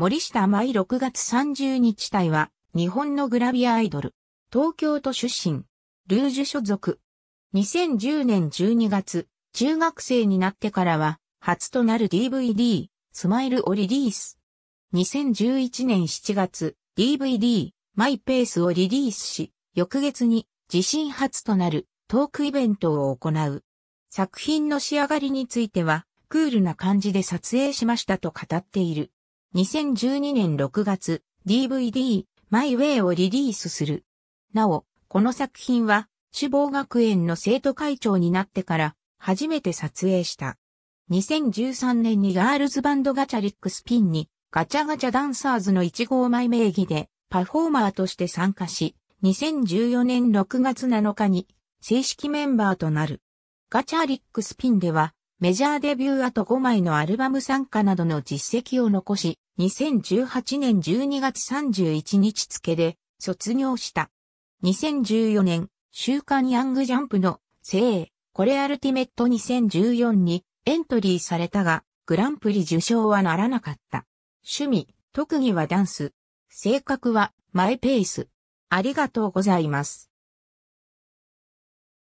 森下舞6月30日隊は、日本のグラビアアイドル。東京都出身。ルージュ所属。2010年12月、中学生になってからは、初となる DVD、スマイルをリリース。2011年7月、DVD、マイペースをリリースし、翌月に自身初となるトークイベントを行う。作品の仕上がりについては、クールな感じで撮影しましたと語っている。2012年6月 DVD マイウェイをリリースする。なお、この作品は、志望学園の生徒会長になってから初めて撮影した。2013年にガールズバンドガチャリックスピンにガチャガチャダンサーズの1号前名義でパフォーマーとして参加し、2014年6月7日に正式メンバーとなる。ガチャリックスピンではメジャーデビューあと5枚のアルバム参加などの実績を残し、2018年12月31日付で卒業した。2014年、週刊ヤングジャンプの聖、これアルティメット2014にエントリーされたが、グランプリ受賞はならなかった。趣味、特技はダンス。性格はマイペース。ありがとうございます。